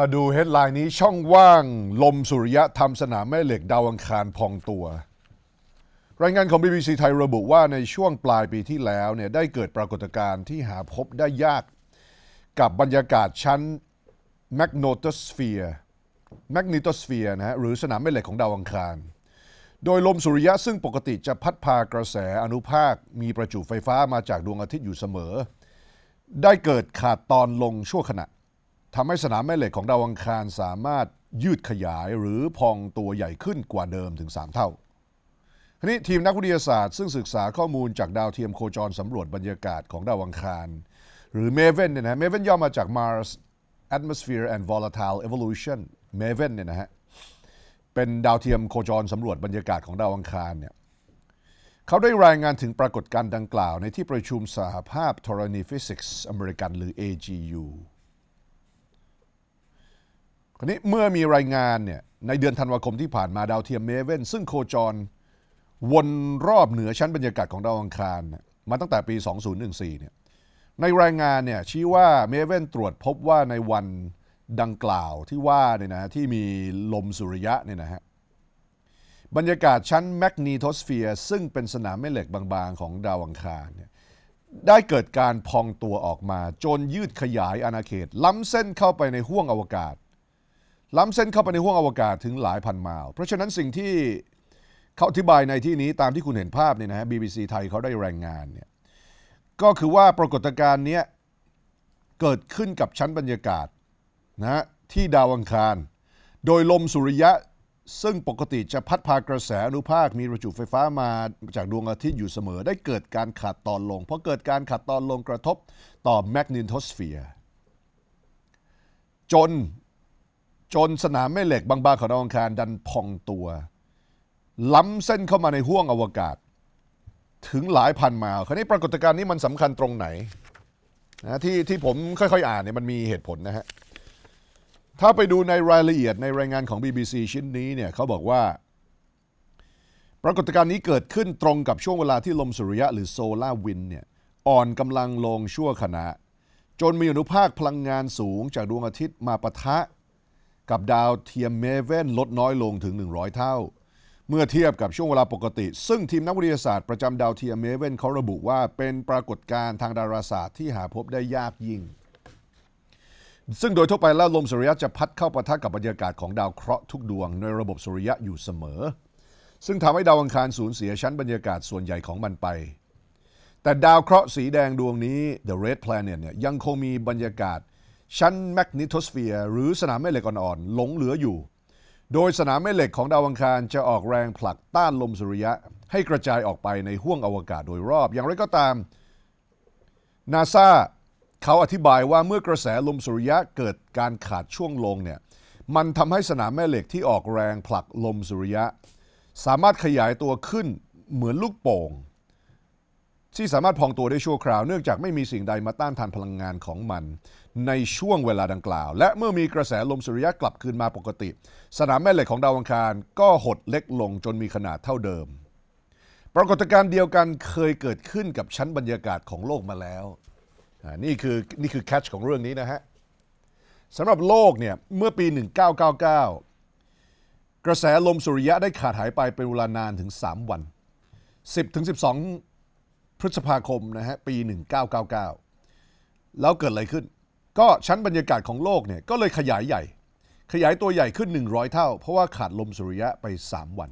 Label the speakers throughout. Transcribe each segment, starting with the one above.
Speaker 1: มาดูเฮดไลน์นี้ช่องว่างลมสุริยะทำสนามแม่เหล็กดาวอังคาร พองตัว รายงานของ BBC ไทยระบุว่าในช่วงปลายปีที่แล้วเนี่ยได้เกิดปรากฏการณ์ที่หาพบได้ยาก กับบรรยากาศชั้นแมกโนโตสเฟียร์แมกนิโตสเฟียร์นะฮะหรือสนามแม่เหล็กของดาวอังคาร โดยลมสุริยะซึ่งปกติจะพัดพากระแสอนุภาค มีประจุไฟฟ้ามาจากดวงอาทิตย์อยู่เสมอ ได้เกิดขาดตอนลงชั่วขณะทำให้สนามแม่เหล็กของดาวอังคาร สามารถยืดขยายหรือพองตัวใหญ่ขึ้นกว่าเดิมถึง 3 เท่าทีนี้ทีมนักวิทยาศาสตร์ซึ่งศึกษาข้อมูลจากดาวเทียมโคจรสำรวจบรรยากาศของดาวอังคาร หรือเมเวนเนี่ยนะเมเวนย่อมาจาก Mars Atmosphere and Volatile Evolution MAVEN เนี่ยนะฮะเป็นดาวเทียมโคจรสำรวจบรรยากาศของดาวอังคารเนี่ยเขาได้รายงานถึงปรากฏการณ์ดังกล่าว ในที่ประชุมสหภาพธรณีฟิสิกส์อเมริกันหรือ AGU คราวนี้เมื่อมีรายงานเนี่ยในเดือนธันวาคมที่ผ่านมาดาวเทียมเมเว่น ซึ่งโคจรวนรอบเหนือชั้นบรรยากาศของดาวอังคาร มาตั้งแต่ปี 2014เนี่ยในรายงานเนี่ยชี้ว่าเมเว่นตรวจพบว่าในวันดังกล่าวที่ว่าเนี่ยนะที่มีลมสุริยะเนี่ยนะฮะบรรยากาศชั้นแมกนีโทสเฟียร์ซึ่งเป็นสนามแม่เหล็กบางๆ ของดาวอังคารเนี่ยได้เกิดการพองตัวออกมา จนยืดขยายอาณาเขต ล้ำเส้นเข้าไปในห้วงอวกาศล้ำเส้นเข้าไปในห้วงอวกาศถึงหลายพันไมล์เพราะฉะนั้นสิ่งที่เขาอธิบายในที่นี้ตามที่คุณเห็นภาพเนี่ยนะฮะ BBC ไทยเขาได้แรงงานเนี่ยก็คือว่าปรากฏการณ์นี้เกิดขึ้นกับชั้นบรรยากาศนะฮะที่ดาวอังคาร โดยลมสุริยะซึ่งปกติจะพัดพากระแสอนุภาคมีประจุไฟฟ้ามาจากดวงอาทิตย์อยู่เสมอ ได้เกิดการขาดตอนลง เพราะเกิดการขาดตอนลงกระทบต่อแมกนิโทสเฟียร์จนจนสนามแม่เหล็ก บางบาของดาวอังคารดันพองตัว ล้ำเส้นเข้ามาในห้วงอวกาศ ถึงหลายพันไมล์คราวนี้ปรากฏการณ์นี้มันสำคัญตรงไหนนะที่ที่ผมค่อยๆ อ่านเนี่ยมันมีเหตุผลนะฮะ ถ้าไปดูในรายละเอียดในรายงานของ BBC ชิ้นนี้เนี่ยเขาบอกว่า ปรากฏการณ์นี้เกิดขึ้นตรงกับช่วงเวลาที่ลมสุริยะ หรือโซลาร์วินเนี่ยอ่อนกำลังลงชั่วขณะ จนมีอนุภาคพลังงานสูงจากดวงอาทิตย์มาปะทะกับดาวเทียมเมเว่นลดน้อยลงถึง 100 เท่า เมื่อเทียบกับช่วงเวลาปกติ ซึ่งทีมนักวิทยาศาสตร์ประจำดาวเทียมเมเว่นเขาระบุว่าเป็นปรากฏการณ์ทางดาราศาสตร์ที่หาพบได้ยากยิ่ง ซึ่งโดยทั่วไปแล้วลมสุริยะจะพัดเข้าปะทะกับบรรยากาศ ของดาวเคราะห์ทุกดวงในระบบสุริยะอยู่เสมอ ซึ่งทำให้ดาวอังคารสูญเสียชั้นบรรยากาศส่วนใหญ่ของมันไป แต่ดาวเคราะห์สีแดงดวงนี้ The Red Planet เนี่ยยังคงมีบรรยากาศชั้นแมกนิโตสเฟียร์หรือสนามแม่เหล็กอ่อนๆหลงเหลืออยู่ โดยสนามแม่เหล็กของดาวอังคารจะออกแรงผลักต้านลมสุริยะให้กระจายออกไปในห้วงอวกาศโดยรอบ อย่างไรก็ตามนาซาเขาอธิบายว่าเมื่อกระแสลมสุริยะเกิดการขาดช่วงลงเนี่ยมันทำให้สนามแม่เหล็กที่ออกแรงผลักลมสุริยะ สามารถขยายตัวขึ้นเหมือนลูกโป่งที่สามารถพองตัวได้ชั่วคราวเนื่องจากไม่มีสิ่งใดมาต้านทานพลังงานของมัน ในช่วงเวลาดังกล่าว และเมื่อมีกระแสลมสุริยะกลับคืนมาปกติ สนามแม่เหล็กของดาวอังคารก็หดเล็กลงจนมีขนาดเท่าเดิม ปรากฏการณ์เดียวกันเคยเกิดขึ้นกับชั้นบรรยากาศของโลกมาแล้วนี่คือนี่คือแคชของเรื่องนี้นะฮะสำหรับโลกเนี่ยเมื่อปี 1999 กระแสลมสุริยะได้ขาดหายไปเป็นเวลานานถึง 3 วัน 10-12พฤษภาคมนะฮะปี 1999 แล้วเกิดอะไรขึ้น ก็ชั้นบรรยากาศของโลกเนี่ยก็เลยขยายใหญ่ ขยายตัวใหญ่ขึ้น 100 เท่า เพราะว่าขาดลมสุริยะไป 3 วัน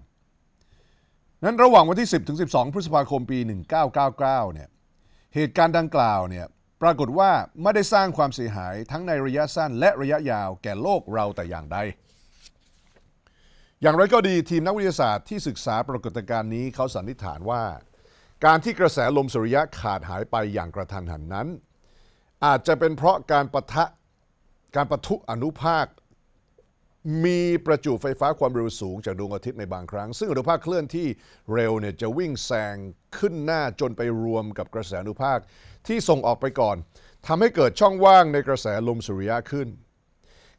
Speaker 1: นั้นระหว่างวันที่ 10ถึง12 พฤษภาคมปี 1999เนี่ย เหตุการณ์ดังกล่าวเนี่ยปรากฏว่าไม่ได้สร้างความเสียหายทั้งในระยะสั้นและระยะยาวแก่โลกเราแต่อย่างใด อย่างไรก็ดีทีมนักวิทยาศาสตร์ที่ศึกษาปรากฏการณ์นี้เขาสันนิษฐานว่าการที่กระแสลมสุริยะขาดหายไปอย่างกระทันหันนั้น อาจจะเป็นเพราะการปะทะการปะทุอนุภาค มีประจุไฟฟ้าความเร็วสูงจากดวงอาทิตย์ในบางครั้ง ซึ่งอนุภาคเคลื่อนที่เร็วเนี่ยจะวิ่งแซงขึ้นหน้าจนไปรวมกับกระแสอนุภาคที่ส่งออกไปก่อน ทำให้เกิดช่องว่างในกระแสลมสุริยะขึ้น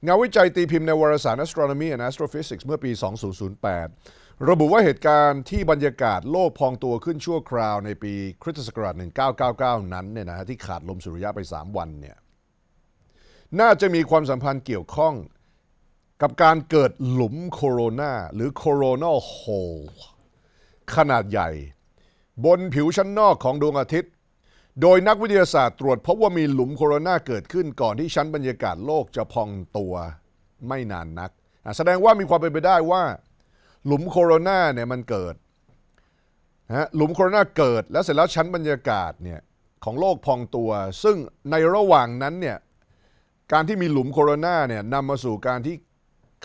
Speaker 1: งานวิจัยตีพิมพ์ในวารสาร Astronomy and Astrophysics เมื่อปี 2008ระบุว่าเหตุการณ์ที่บรรยากาศโลกพองตัวขึ้นชั่วคราว ในปีคริสตศักราช 1999 นั้นเนี่ยนะฮะที่ขาดลมสุริยะไป 3 วันเนี่ย น่าจะมีความสัมพันธ์เกี่ยวข้องกับการเกิดหลุมโคโรนา หรือ โคโรนาโฮล ขนาดใหญ่ บนผิวชั้นนอกของดวงอาทิตย์ โดยนักวิทยาศาสตร์ตรวจพบว่ามีหลุมโคโรนาเกิดขึ้นก่อนที่ชั้นบรรยากาศโลกจะพองตัวไม่นานนัก แสดงว่ามีความเป็นไปได้ว่าหลุมโคโรนาเนี่ยมันเกิดนะหลุมโคโรนาเกิด แล้วเสร็จแล้วชั้นบรรยากาศเนี่ยของโลกพองตัว ซึ่งในระหว่างนั้นเนี่ยการที่มีหลุมโคโรนาเนี่ยนำมาสู่การที่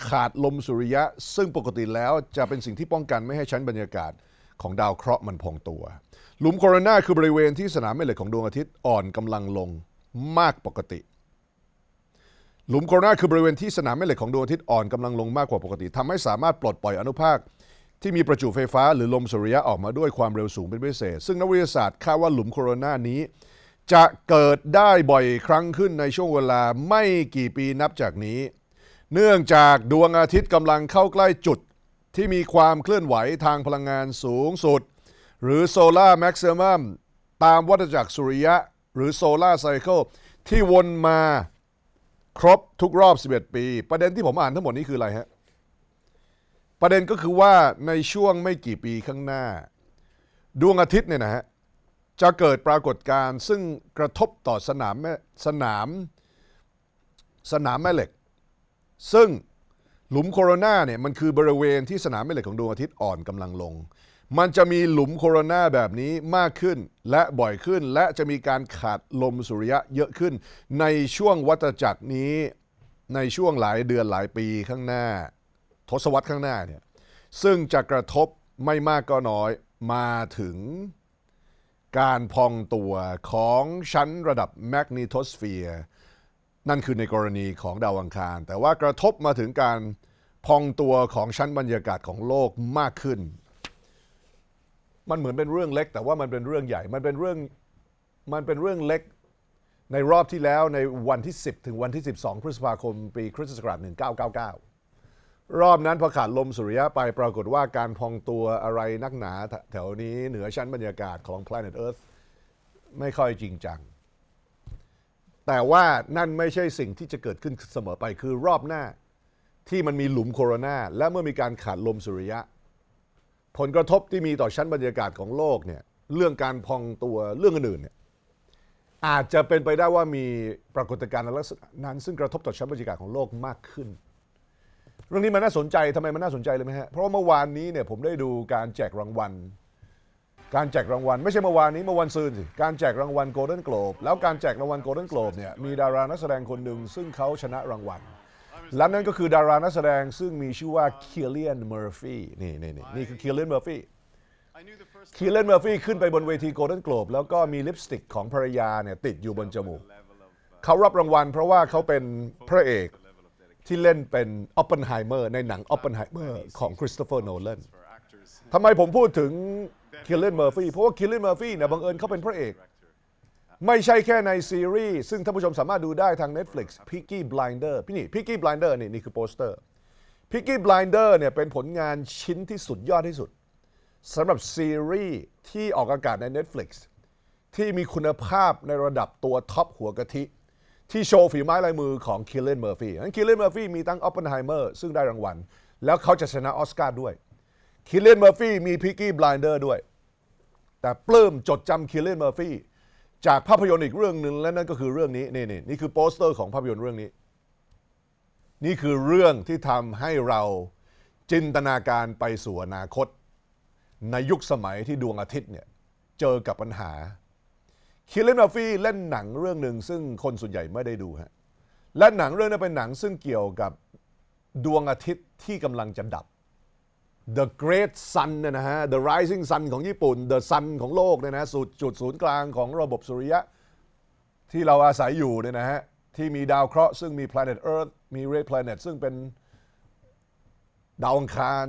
Speaker 1: ขาดลมสุริยะ ซึ่งปกติแล้วจะเป็นสิ่งที่ป้องกันไม่ให้ชั้นบรรยากาศของดาวเคราะห์มันพองตัว หลุมโคโรนาคือบริเวณที่สนามแม่เหล็กของดวงอาทิตย์อ่อนกำลังลงมากปกติหลุมโคโรนาคือบริเวณที่สนามแม่เหล็กของดวงอาทิตย์อ่อนกำลังลงมากกว่าปกติทำให้สามารถปลดปล่อยอนุภาคที่มีประจุไฟฟ้าหรือลมสุริยะออกมาด้วยความเร็วสูงเป็นพิเศษซึ่งนักวิทยาศาสตร์คาดว่าหลุมโคโรนานี้ จะเกิดได้บ่อยครั้งขึ้นในช่วงเวลาไม่กี่ปีนับจากนี้ เนื่องจากดวงอาทิตย์กำลังเข้าใกล้จุดที่มีความเคลื่อนไหวทางพลังงานสูงสุด หรือโซลาร์แม็กซิมัมตามวัฏจักรสุริยะ หรือโซลาร์ไซเคิลที่วนมาครบทุกรอบ 11 ปี ประเด็นที่ผมอ่านทั้งหมดนี้คืออะไรฮะ ประเด็นก็คือว่าในช่วงไม่กี่ปีข้างหน้า ดวงอาทิตย์เนี่ยนะฮะจะเกิดปรากฏการณ์ซึ่งกระทบต่อสนามแม่สนามสนามแม่เหล็ก ซึ่งหลุมโคโรนาเนี่ยมันคือบริเวณที่สนามแม่เหล็กของดวงอาทิตย์อ่อนกำลังลงมันจะมีหลุมโคโรนาแบบนี้มากขึ้นและบ่อยขึ้น และจะมีการขาดลมสุริยะเยอะขึ้น ในช่วงวัฏจักรนี้ในช่วงหลายเดือนหลายปีข้างหน้า ทศวรรษข้างหน้าเนี่ยซึ่งจะกระทบไม่มากก็น้อยมาถึง การพองตัวของชั้นระดับแมกนิโทสเฟียร์นั่นคือในกรณีของดาวอังคารแต่ว่ากระทบมาถึงการพองตัวของชั้นบรรยากาศของโลกมากขึ้นมันเหมือนเป็นเรื่องเล็กแต่ว่ามันเป็นเรื่องใหญ่ มันเป็นเรื่อง มันเป็นเรื่องเล็กในรอบที่แล้วในวันที่ 10 ถึงวันที่ 12พฤษภาคมปีคริสตศักราช1999 รอบนั้นพอขาดลมสุริยะไปปรากฏว่าการพองตัวอะไรนักหนาแถวนี้เหนือชั้นบรรยากาศของ planet Earth ไม่ค่อยจริงจัง แต่ว่านั่นไม่ใช่สิ่งที่จะเกิดขึ้นเสมอไปคือรอบหน้าที่มันมีหลุมโคโรนาและเมื่อมีการขาดลมสุริยะผลกระทบที่มีต่อชั้นบรรยากาศของโลกเนี่ยเรื่องการพองตัวเรื่องอื่นเนี่ยอาจจะเป็นไปได้ว่ามีปรากฏการณ์ลักษณะนั้นซึ่งกระทบต่อชั้นบรรยากาศของโลกมากขึ้นเรื่องนี้มันน่าสนใจทำไมมันน่าสนใจเลยไหมฮะเพราะเมื่อวานนี้เนี่ยผมได้ดูการแจกรางวัล การแจกรางวัลไม่ใช่เมื่อวานนี้เมื่อวันซืนสิการแจกรางวัลโกลเด้นโกลบแล้วการแจกรางวัลโกลเด้นโกลบเนี่ยมีดารานักแสดงคนหนึ่งซึ่งเขาชนะรางวัลแล้วนั่นก็คือดารานักแสดงซึ่งมีชื่อว่าเคียเลียนเมอร์ฟี่นี่นี่นี่นี่คือเคียเลียนเมอร์ฟี่เคียเลียนเมอร์ฟี่ขึ้นไปบนเวทีโกลเด้นโกลบแล้วก็มีลิปสติกของภรรยาเนี่ยติดอยู่บนจมูก เขารับรางวัลเพราะว่าเขาเป็นพระเอกที่เล่นเป็นออปเปนไฮเมอร์ในหนังออปเปนไฮเมอร์ของคริสโตเฟอร์โนแลนทำไมผมพูดถึงเครลเลนเมอร์ฟี่เพราะว่าเครลเลนเมอร์ฟี่เนี่ยบังเอิญเขาเป็นพระเอกไม่ใช่แค่ในซีรีส์ ซึ่งท่านผู้ชมสามารถดูได้ทาง Netflix p i a k y Blinder พี่นี่ Peaky Blinder นี่นี่คือโปสเตอร์ Peaky Blinder เนี่ยเป็นผลงานชิ้นที่สุดยอดที่สุดสำหรับซีรีส์ ที่ออกอากาศใน Netflix ที่มีคุณภาพในระดับตัวท็อปหัวกะทิ ที่โชว์ฝีไม้ลายมือของคิลเลนเมอร์ฟี่นั้นคิลเลนเมอร์ฟี่มีตั้งออปเปนไฮเมอร์ซึ่งได้รางวัล แล้วเขาจะชนะออสการ์ด้วยคิลเลนเมอร์ฟี่มีพิกกี้บลายเดอร์ด้วย แต่ปลื้มจดจำคิลเลนเมอร์ฟี่จากภาพยนตร์อีกเรื่องหนึ่งและนั่นก็คือเรื่องนี้ นี่นี่นี่คือโปสเตอร์ของภาพยนตร์เรื่องนี้ นี่คือเรื่องที่ทำให้เราจินตนาการไปสู่อนาคต ในยุคสมัยที่ดวงอาทิตย์เนี่ยเจอกับปัญหาคิลเลนมาฟี่เล่นหนังเรื่องหนึ่งซึ่งคนส่วนใหญ่ไม่ได้ดูฮะและหนังเรื่องนั้นเป็นหนังซึ่งเกี่ยวกับดวงอาทิตย์ที่กำลังจะดับ The Great Sun นะฮะ The Rising Sun ของญี่ปุ่น The Sun ของโลกเนี่ยนะสุดจุดศูนย์กลางของระบบสุริยะ ที่เราอาศัยอยู่เนี่ยนะฮะ ที่มีดาวเคราะห์ซึ่งมี planet Earth มี red planet ซึ่งเป็น ดาวอังคาร